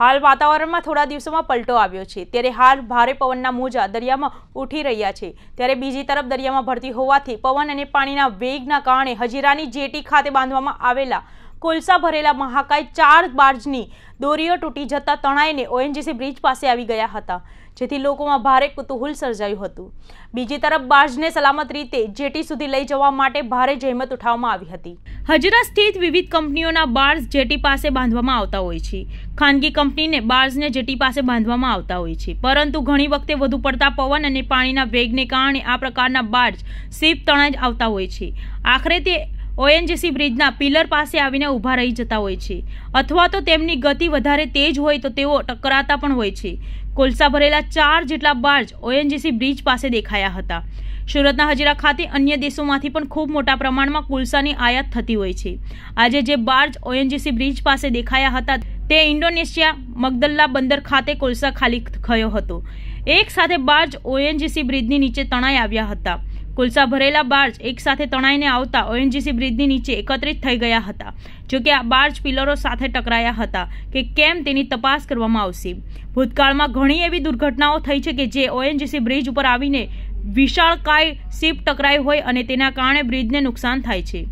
હાલ વાતાવરણમાં થોડા દિવસોમાં પલટો આવ્યો છે ત્યારે હાલ ભારે પવનના મોજા દરિયામાં ઉઠી રહ્યા છે ત્યારે બીજી તરફ દરિયામાં ભરતી હોવાથી પવન અને પાણીના વેગના કારણે હજીરાની જેટી ખાતે બાંધવામાં આવેલા કોલસા ભરેલા મહાકાય ચાર બાર્જની દોરીઓ તૂટી જતાં તણાઈને ઓએનજીસી બ્રિજ પાસે આવી ગયા હતા જેથી લોકોમાં ભારે કુતુહુલ સર્જાયું હતું બીજી તરફ બાર્જને સલામત રીતે જેટી સુધી લઈ જવા માટે ભારે જહેમત ઉઠાવવામાં આવી હતી હજીરા સ્થિત વિવિધ કંપનીઓના બાર્સ જેટી પાસે બાંધવામાં આવતા હોય છે ખાનગી કંપનીને બાર્સને જેટી પાસે બાંધવામાં આવતા હોય છે પરંતુ ઘણી વખતે વધુ પડતા પવન અને પાણીના વેગને કારણે આ પ્રકારના બાર્જ સીપ તણાઈ આવતા હોય છે આખરે તે ઓએનજીસી બ્રિજના પિલર પાસે આવીને ઊભા રહી જતા હોય છે અથવા તો તેમની ગતિ વધારે તેજ હોય તો તેઓ ટકરાતા પણ હોય છે કોલસા ભરેલા ચાર જેટલા બાર્જ ઓએનજીસી બ્રિજ પાસે દેખાયા હતા સુરતના હજીરા ખાતે અન્ય દેશોમાંથી પણ ખૂબ મોટા પ્રમાણમાં કોલસાની આયાત થતી હોય છે આજે જે બાર્જ ઓએનજીસી બ્રિજ પાસે દેખાયા હતા તે ઇન્ડોનેશિયા મગદલ્લા બંદર ખાતે કોલસા ખાલી થયો હતો એક સાથે બાર્જ ઓએનજીસી બ્રિજની નીચે તણાઈ આવ્યા હતા કોલસા ભરેલા બાર્જ એકસાથે તણાઈને આવતા ઓએનજીસી બ્રિજની નીચે એકત્રિત થઈ ગયા હતા જોકે આ બાર્જ પિલરો સાથે ટકરાયા હતા કે કેમ તેની તપાસ કરવામાં આવશે ભૂતકાળમાં ઘણી એવી દુર્ઘટનાઓ થઈ છે કે જે ઓએનજીસી બ્રિજ ઉપર આવીને વિશાળકાય શિપ ટકરાઈ હોય અને તેના કારણે બ્રિજને નુકસાન થાય છે